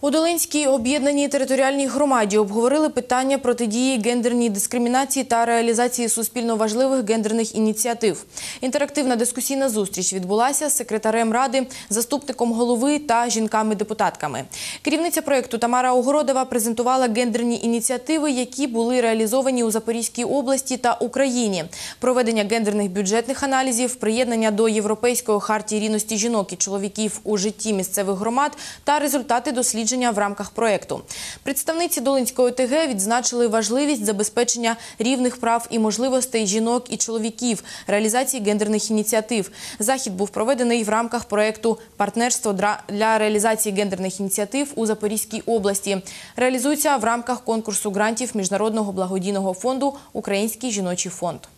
У Долинській об'єднаній територіальній громаді обговорили питання протидії гендерній дискримінації та реалізації суспільно важливих гендерних ініціатив. Інтерактивна дискусійна зустріч відбулася з секретарем ради, заступником голови та жінками-депутатками. Керівниця проєкту Тамара Огородова презентувала гендерні ініціативи, які були реалізовані у Запорізькій області та Україні: проведення гендерних бюджетних аналізів, приєднання до європейської хартії рівності жінок і чоловіків у житті місцевих громад та результати досліджень дослідження в рамках проєкту. Представниці Долинської ОТГ відзначили важливість забезпечення рівних прав і можливостей жінок і чоловіків, реалізації гендерних ініціатив. Захід був проведений в рамках проєкту Партнерство для реалізації гендерних ініціатив у Запорізькій області. Реалізується в рамках конкурсу грантів Міжнародного благодійного фонду Український жіночий фонд.